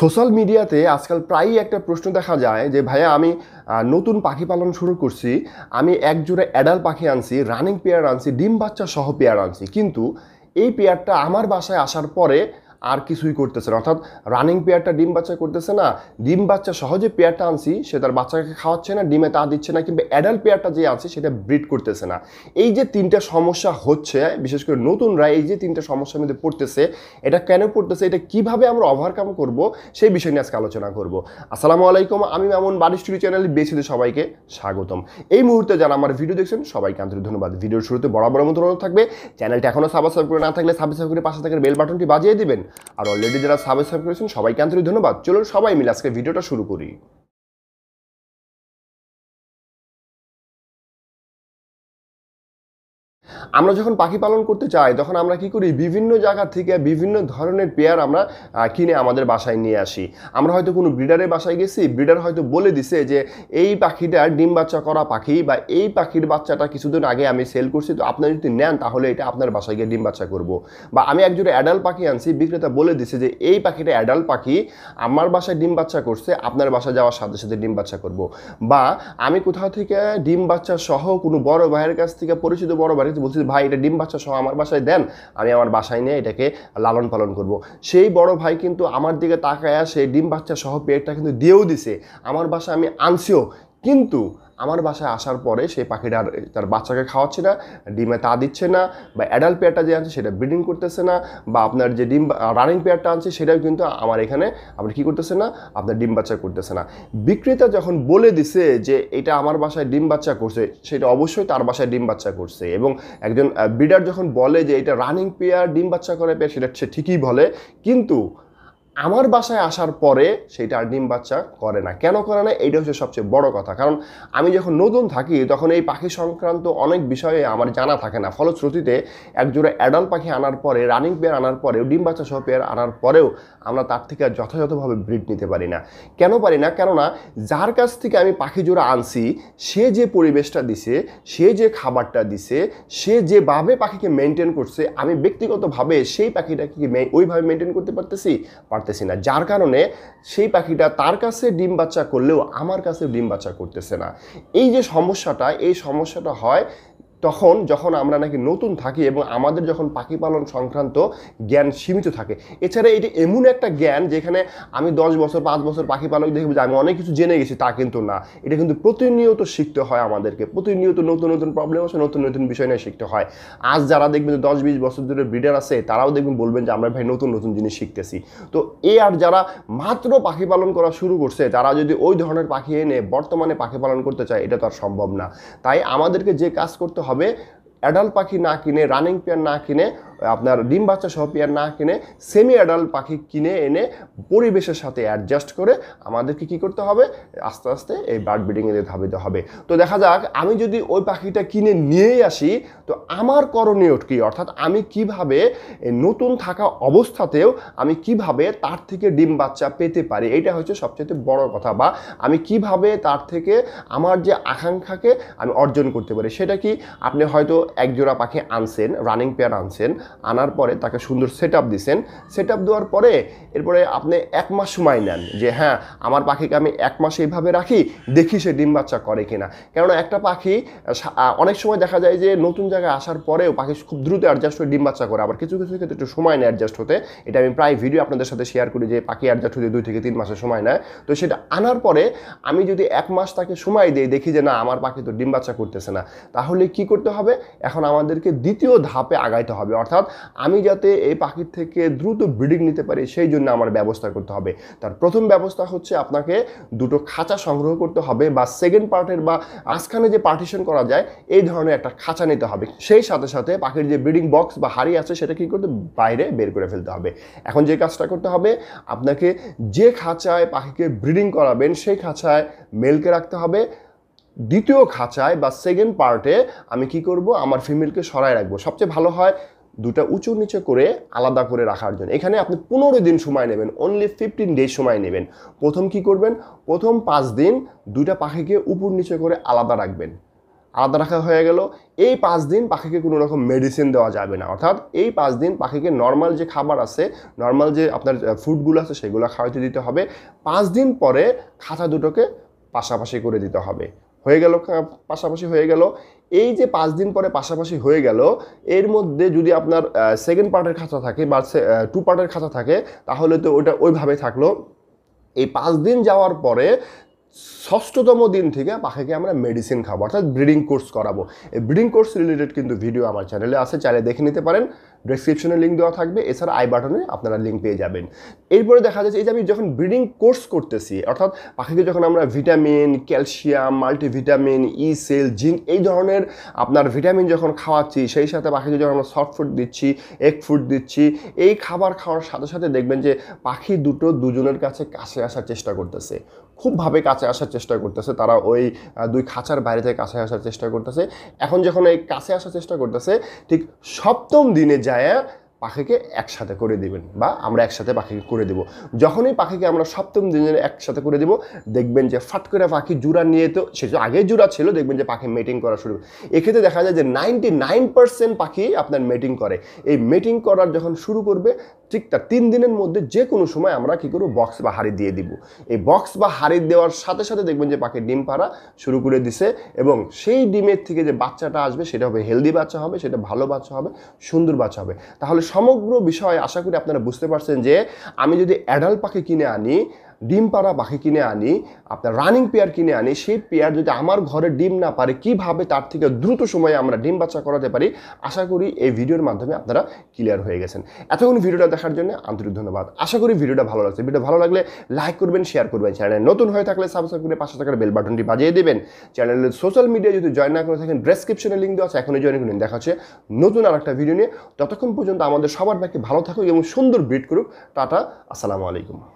Social মিডিয়াতে আজকাল প্রায়ই একটা প্রশ্ন দেখা যায় যে ভাইয়া আমি নতুন পাখি পালন শুরু করছি আমি এক অ্যাডাল পাখি আনছি রানিং পেয়ার আনছি ডিম বাচ্চা সহ পেয়ার আনছি কিন্তু এই পেয়ারটা আমার বাসায় আসার পরে আর কিছুই করতেছে না অর্থাৎ রানিং পেয়ারটা ডিম বাচ্চা করতেছে না ডিম বাচ্চা সহজে পেয়ারটা আনছি সে তার বাচ্চাকে খাওয়াচ্ছে না ডিমে তা দিচ্ছে না কিংবা অ্যাডাল্ট পেয়ারটা যে আছে সেটা ব্রিড করতেছে না এই যে তিনটা সমস্যা হচ্ছে বিশেষ করে নতুনরা এই যে তিনটা সমস্যার মধ্যে পড়তেছে এটা কেন পড়তেছে এটা কিভাবে আমরা ওভারকাম করব সেই বিষয় নিয়ে আজকে আলোচনা করব আসসালামু আলাইকুম আমি এমন বাড়ি স্টুডিও চ্যানেলে বেছে সবাইকে স্বাগতম এই মুহূর্তে যারা আমার ভিডিও দেখছেন সবাইকে আন্তরিক ধন্যবাদ ভিডিওর শুরুতে বড় মতো অনুরোধ থাকবে চ্যানেলটা এখনও সাবস্ক্রাইব করে না থাকলে সাবস্ক্রাইব করে পাশে থাকার বেল বাটনটি বাজিয়ে দেবেন আর অলরেডি যারা সাবস্ক্রাইব করেছেন সবাইকে আন্তরিক ধন্যবাদ চলুন সবাই মিলে আজকে ভিডিওটা শুরু করি আমরা যখন পাখি পালন করতে চাই তখন আমরা কি করি বিভিন্ন জায়গা থেকে বিভিন্ন ধরনের পেয়ার আমরা কিনে আমাদের বাসায় নিয়ে আসি আমরা হয়তো কোনো ব্রিডারের বাসায় গেছি ব্রিডার হয়তো বলে দিছে যে এই পাখিটা ডিম বাচ্চা করা পাখি বা এই পাখির বাচ্চাটা কিছুদিন আগে আমি সেল করছি তো আপনার যদি নেন তাহলে এটা আপনার বাসায় গিয়ে ডিম বাচ্চা করব বা আমি একজোড়া অ্যাডাল পাখি আনছি বিক্রেতা বলে দিছে যে এই পাখিটা অ্যাডাল পাখি আমার বাসায় ডিম বাচ্চা করছে আপনার বাসায় যাওয়ার সাথে সাথে ডিম বাচ্চা করব বা আমি কোথাও থেকে ডিম বাচ্চা সহ কোনো বড় ভাইয়ের কাছ থেকে পরিচিত বড় ভাইয়ের বলছি বলছি ভাই এটা ডিম বাচ্চা সহ আমার বাসায় দেন আমি আমার বাসায় নিয়ে এটাকে লালন পালন করব। সেই বড় ভাই কিন্তু আমার দিকে তাকায় সেই ডিম বাচ্চা সহ পেটটা কিন্তু দিয়েও দিছে আমার বাসায় আমি আনছিও কিন্তু আমার বাসায় আসার পরে সেই পাখিটার তার বাচ্চাকে খাওয়াচ্ছে না ডিমে তা দিচ্ছে না বা অ্যাডাল্ট পেয়ারটা যে আছে সেটা ব্রিডিং করতেছে না বা আপনার যে ডিম রানিং পেয়ারটা আনছে সেটাও কিন্তু আমার এখানে আপনি কী করতেছে না আপনার ডিম বাচ্চা করতেছে না বিক্রেতা যখন বলে দিছে যে এটা আমার বাসায় ডিম বাচ্চা করছে সেটা অবশ্যই তার বাসায় ডিম বাচ্চা করছে এবং একজন ব্রিডার যখন বলে যে এটা রানিং পেয়ার ডিম বাচ্চা করে পেয়ার সেটা সে ঠিকই বলে কিন্তু আমার বাসায় আসার পরে সেইটা আর ডিম বাচ্চা করে না কেন করে না এইটা হচ্ছে সবচেয়ে বড় কথা কারণ আমি যখন নতুন থাকি তখন এই পাখি সংক্রান্ত অনেক বিষয়ে আমার জানা থাকে না ফলশ্রুতিতে একজোড়া অ্যাডাল্ট পাখি আনার পরে রানিং পেয়ার আনার পরেও ডিম বাচ্চা সহ পেয়ার আনার পরেও আমরা তার থেকে যথাযথভাবে ব্রিড নিতে পারি না কেন পারি না কেননা যার কাছ থেকে আমি পাখি জোড়া আনছি সে যে পরিবেশটা দিছে সে যে খাবারটা দিছে সে যেভাবে পাখিকে মেনটেন করছে আমি ব্যক্তিগতভাবে সেই পাখিটাকে ওইভাবে মেনটেন করতে পারতেছি পারতেছি না যার কারণে সেই পাখিটা তার কাছে ডিম বাচ্চা করলেও আমার কাছে ডিম বাচ্চা করতেছে না এই যে সমস্যাটা এই সমস্যাটা হয় তখন যখন আমরা নাকি নতুন থাকি এবং আমাদের যখন পাখি পালন সংক্রান্ত জ্ঞান সীমিত থাকে এছাড়া এটি এমন একটা জ্ঞান যেখানে আমি দশ বছর পাঁচ বছর পাখি পালক দেখব যে আমি অনেক কিছু জেনে গেছি তা কিন্তু না এটা কিন্তু প্রতিনিয়ত শিখতে হয় আমাদেরকে প্রতিনিয়ত নতুন নতুন প্রবলেম আছে নতুন নতুন বিষয় নিয়ে শিখতে হয় আজ যারা দেখবেন যে দশ বিশ বছর ধরে ব্রিডার আছে তারাও দেখবেন বলবেন যে আমরা ভাই নতুন নতুন জিনিস শিখতেছি তো এ আর যারা মাত্র পাখি পালন করা শুরু করছে তারা যদি ওই ধরনের পাখি এনে বর্তমানে পাখি পালন করতে চায় এটা তো আর সম্ভব না তাই আমাদেরকে যে কাজ করতে হবে অ্যাডাল্ট পাখি না কিনে রানিং পেয়ার না কিনে আপনার ডিম বাচ্চা সহ পেয়ার না কিনে সেমি অ্যাডাল্ট পাখি কিনে এনে পরিবেশের সাথে অ্যাডজাস্ট করে আমাদেরকে কি করতে হবে আস্তে আস্তে এই বার্ড ব্রিডিংয়ে ধাবিত হবে তো দেখা যাক আমি যদি ওই পাখিটা কিনে নিয়েই আসি তো আমার করণীয় কি অর্থাৎ আমি কিভাবে নতুন থাকা অবস্থাতেও আমি কিভাবে তার থেকে ডিম বাচ্চা পেতে পারি এটা হচ্ছে সবচেয়ে বড় কথা বা আমি কিভাবে তার থেকে আমার যে আকাঙ্ক্ষাকে আমি অর্জন করতে পারি সেটা কি আপনি হয়তো একজোড়া পাখি আনছেন রানিং পেয়ার আনছেন আনার পরে তাকে সুন্দর সেট আপ দিয়েছেন সেট আপ দেওয়ার পরে এরপরে আপনি এক মাস সময় নেন যে হ্যাঁ আমার পাখিকে আমি এক মাস এইভাবে রাখি দেখি সে ডিম বাচ্চা করে কিনা কেননা একটা পাখি অনেক সময় দেখা যায় যে নতুন জায়গায় আসার পরেও পাখি খুব দ্রুত অ্যাডজাস্ট হয়ে ডিম বাচ্চা করে আবার কিছু কিছু ক্ষেত্রে একটু সময় নেয় অ্যাডজাস্ট হতে এটা আমি প্রায় ভিডিও আপনাদের সাথে শেয়ার করি যে পাখি অ্যাডজাস্ট হতে দুই থেকে তিন মাসের সময় নেয় তো সেটা আনার পরে আমি যদি এক মাস তাকে সময় দিই দেখি যে না আমার পাখি তো ডিম বাচ্চা করতেছে না তাহলে কি করতে হবে এখন আমাদেরকে দ্বিতীয় ধাপে আগাইতে হবে অর্থাৎ অর্থাৎ আমি যাতে এই পাখির থেকে দ্রুত ব্রিডিং নিতে পারি সেই জন্য আমার ব্যবস্থা করতে হবে তার প্রথম ব্যবস্থা হচ্ছে আপনাকে দুটো খাঁচা সংগ্রহ করতে হবে বা সেকেন্ড পার্টের বা আজখানে যে পার্টিশন করা যায় এই ধরনের একটা খাঁচা নিতে হবে সেই সাথে সাথে পাখির যে ব্রিডিং বক্স বা হাড়ি আছে সেটা কী করতে বাইরে বের করে ফেলতে হবে এখন যে কাজটা করতে হবে আপনাকে যে খাঁচায় পাখিকে ব্রিডিং করাবেন সেই খাঁচায় মেলকে রাখতে হবে দ্বিতীয় খাঁচায় বা সেকেন্ড পার্টে আমি কি করব আমার ফিমেলকে সরায় রাখবো সবচেয়ে ভালো হয় দুটা উঁচু নিচে করে আলাদা করে রাখার জন্য এখানে আপনি পনেরো দিন সময় নেবেন অনলি ফিফটিন ডেজ সময় নেবেন প্রথম কি করবেন প্রথম পাঁচ দিন দুইটা পাখিকে উপর নিচে করে আলাদা রাখবেন আলাদা রাখা হয়ে গেল এই পাঁচ দিন পাখিকে কোনো রকম মেডিসিন দেওয়া যাবে না অর্থাৎ এই পাঁচ দিন পাখিকে নর্মাল যে খাবার আছে নর্মাল যে আপনার ফুডগুলো আছে সেগুলো খাওয়াতে দিতে হবে পাঁচ দিন পরে খাতা দুটোকে পাশাপাশি করে দিতে হবে হয়ে গেল পাশাপাশি হয়ে গেল এই যে পাঁচ দিন পরে পাশাপাশি হয়ে গেল এর মধ্যে যদি আপনার সেকেন্ড পার্টের খাতা থাকে বা টু পার্টের খাতা থাকে তাহলে তো ওটা ওইভাবে থাকলো এই পাঁচ দিন যাওয়ার পরে ষষ্ঠতম দিন থেকে পাখিকে আমরা মেডিসিন খাবো অর্থাৎ ব্রিডিং কোর্স করাবো এই ব্রিডিং কোর্স রিলেটেড কিন্তু ভিডিও আমার চ্যানেলে আছে চাইলে দেখে নিতে পারেন ডেসক্রিপশনে লিঙ্ক দেওয়া থাকবে এছাড়া আই বাটনে আপনারা লিঙ্ক পেয়ে যাবেন এরপরে দেখা যাচ্ছে এই যে আমি যখন ব্রিডিং কোর্স করতেছি অর্থাৎ পাখিকে যখন আমরা vitamin calcium multivitamin E sel zinc এই ধরনের আপনার ভিটামিন যখন খাওয়াচ্ছি সেই সাথে পাখিকে যখন আমরা সফট ফুড দিচ্ছি এগ ফুড দিচ্ছি এই খাবার খাওয়ার সাথে সাথে দেখবেন যে পাখি দুটো দুজনের কাছে কাছে আসার চেষ্টা করতেছে খুবভাবে কাছে আসার চেষ্টা করতেছে তারা ওই দুই খাঁচার বাইরে থেকে কাছে আসার চেষ্টা করতেছে এখন যখন এই কাছে আসার চেষ্টা করতেছে ঠিক সপ্তম দিনে যায় পাখিকে একসাথে করে দিবেন বা আমরা একসাথে পাখিকে করে দেব যখনই পাখিকে আমরা সপ্তম দিনের একসাথে করে দেব দেখবেন যে ফাট করে পাখি জুড়া নিয়ে তো সে আগে জোড়া ছিল দেখবেন যে পাখি মেটিং করা শুরু এক্ষেত্রে দেখা যায় যে নাইনটি নাইন পার্সেন্ট পাখি আপনার মেটিং করে এই মেটিং করার যখন শুরু করবে ঠিক তার তিন দিনের মধ্যে যে কোনো সময় আমরা কী করব বক্স বা হাড়ি দিয়ে দিব এই বক্স বা হাড়ি দেওয়ার সাথে সাথে দেখবেন যে পাখি ডিম পাড়া শুরু করে দিছে এবং সেই ডিমের থেকে যে বাচ্চাটা আসবে সেটা হবে হেলদি বাচ্চা হবে সেটা ভালো বাচ্চা হবে সুন্দর বাচ্চা হবে তাহলে সমগ্র বিষয় আশা করি আপনারা বুঝতে পারছেন যে আমি যদি অ্যাডাল্ট পাখি কিনে আনি ডিম পাড়া পাখি কিনে আনি আপনার রানিং পেয়ার কিনে আনি সেই পেয়ার যদি আমার ঘরে ডিম না পারে কিভাবে তার থেকে দ্রুত সময়ে আমরা ডিম বাচ্চা করাতে পারি আশা করি এই ভিডিওর মাধ্যমে আপনারা ক্লিয়ার হয়ে গেছেন এতক্ষণ ভিডিওটা দেখার জন্য আন্তরিক ধন্যবাদ আশা করি ভিডিওটা ভালো লাগছে ভিডিও ভালো লাগলে লাইক করবেন শেয়ার করবেন চ্যানেলে নতুন হয়ে থাকলে সাবস্ক্রাইব করে পাশে থাকার বেল বাটনটি বাজিয়ে দেবেন চ্যানেলের সোশ্যাল মিডিয়া যদি জয়েন না করে থাকেন ডেসক্রিপশনে লিঙ্ক দেওয়া আছে এখনই জয়েন করুন দেখা হচ্ছে নতুন আর একটা ভিডিও নিয়ে ততক্ষণ পর্যন্ত আমাদের সবার ব্যাকে ভালো থাকুক এবং সুন্দর বিট করুক টাটা আসসালামু আলাইকুম